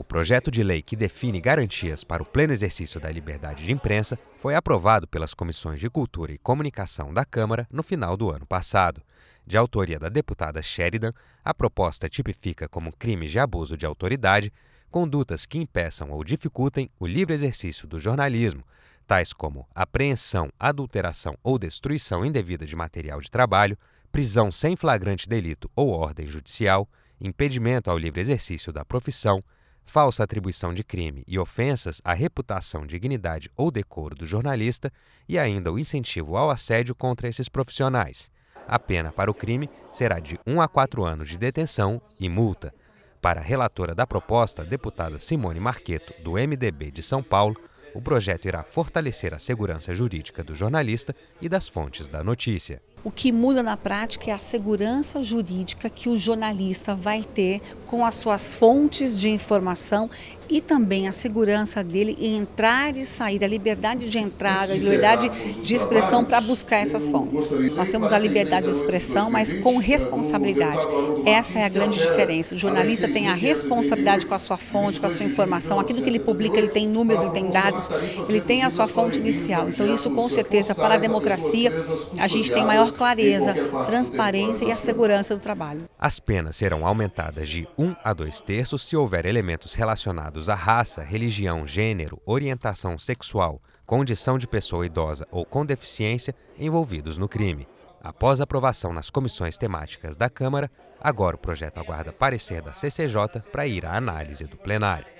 O projeto de lei que define garantias para o pleno exercício da liberdade de imprensa foi aprovado pelas comissões de Cultura e Comunicação da Câmara no final do ano passado. De autoria da deputada Sheridan, a proposta tipifica como crimes de abuso de autoridade condutas que impeçam ou dificultem o livre exercício do jornalismo, tais como apreensão, adulteração ou destruição indevida de material de trabalho, prisão sem flagrante delito ou ordem judicial, impedimento ao livre exercício da profissão, falsa atribuição de crime e ofensas à reputação, dignidade ou decoro do jornalista e ainda o incentivo ao assédio contra esses profissionais. A pena para o crime será de 1 a 4 anos de detenção e multa. Para a relatora da proposta, deputada Simone Marqueto, do MDB de São Paulo, o projeto irá fortalecer a segurança jurídica do jornalista e das fontes da notícia. O que muda na prática é a segurança jurídica que o jornalista vai ter com as suas fontes de informação e também a segurança dele em entrar e sair, a liberdade de entrada, a liberdade de expressão para buscar essas fontes. Nós temos a liberdade de expressão, mas com responsabilidade. Essa é a grande diferença. O jornalista tem a responsabilidade com a sua fonte, com a sua informação, aquilo que ele publica, ele tem números, ele tem dados, ele tem a sua fonte inicial. Então isso com certeza para a democracia a gente tem maior clareza, transparência e a segurança do trabalho. As penas serão aumentadas de 1 a 2 terços se houver elementos relacionados à raça, religião, gênero, orientação sexual, condição de pessoa idosa ou com deficiência envolvidos no crime. Após aprovação nas comissões temáticas da Câmara, agora o projeto aguarda parecer da CCJ para ir à análise do plenário.